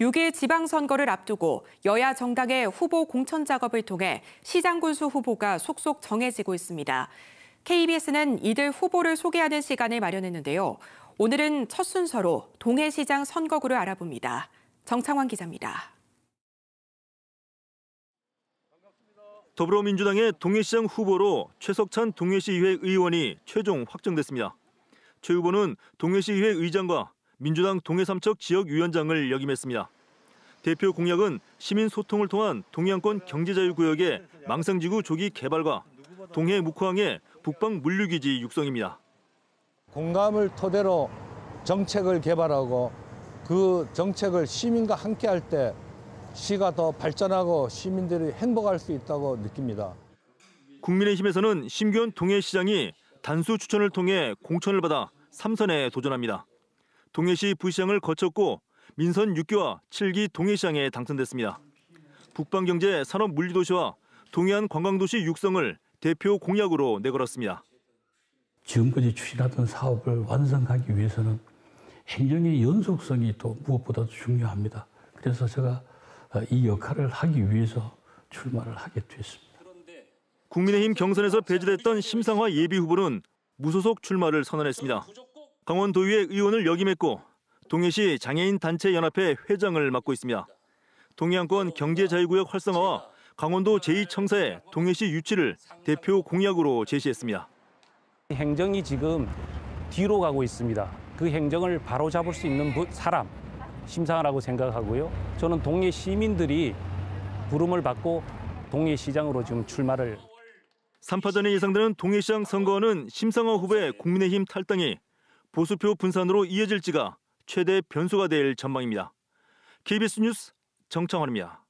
6일 지방선거를 앞두고 여야 정당의 후보 공천 작업을 통해 시장군수 후보가 속속 정해지고 있습니다. KBS는 이들 후보를 소개하는 시간을 마련했는데요. 오늘은 첫 순서로 동해시장 선거구를 알아봅니다. 정창환 기자입니다. 더불어민주당의 동해시장 후보로 최석찬 동해시의회 의원이 최종 확정됐습니다. 최 후보는 동해시의회 의장과 민주당 동해삼척 지역위원장을 역임했습니다. 대표 공약은 시민 소통을 통한 동해안권 경제자유구역의 망상지구 조기 개발과 동해 묵호항의 북방 물류기지 육성입니다. 공감을 토대로 정책을 개발하고 그 정책을 시민과 함께 할 때 시가 더 발전하고 시민들이 행복할 수 있다고 느낍니다. 국민의힘에서는 심규현 동해시장이 단수 추천을 통해 공천을 받아 3선에 도전합니다. 동해시 부시장을 거쳤고 민선 6기와 7기 동해시장에 당선됐습니다. 북방경제 산업 물리도시와 동해안 관광도시 육성을 대표 공약으로 내걸었습니다. 지금까지 추진하던 사업을 완성하기 위해서는 행정의 연속성이 또 무엇보다도 중요합니다. 그래서 제가 어, 이 역할을 하기 위해서 출마를 하게 됐습니다. 국민의힘 경선에서 배제됐던 심상화 예비 후보는 무소속 출마를 선언했습니다. 강원도의회 의원을 역임했고 동해시 장애인 단체 연합회 회장을 맡고 있습니다. 동해안권 경제자유구역 활성화와 강원도 제2청사의 동해시 유치를 대표 공약으로 제시했습니다. 행정이 지금 뒤로 가고 있습니다. 그 행정을 바로잡을 수 있는 사람, 심상하라고 생각하고요. 저는 동해 시민들이 부름을 받고 동해시장으로 지금 출마를. 3파전에 예상되는 동해시장 선거는 심상호 후보의 국민의힘 탈당이 보수표 분산으로 이어질지가 최대 변수가 될 전망입니다. KBS 뉴스 정창환입니다.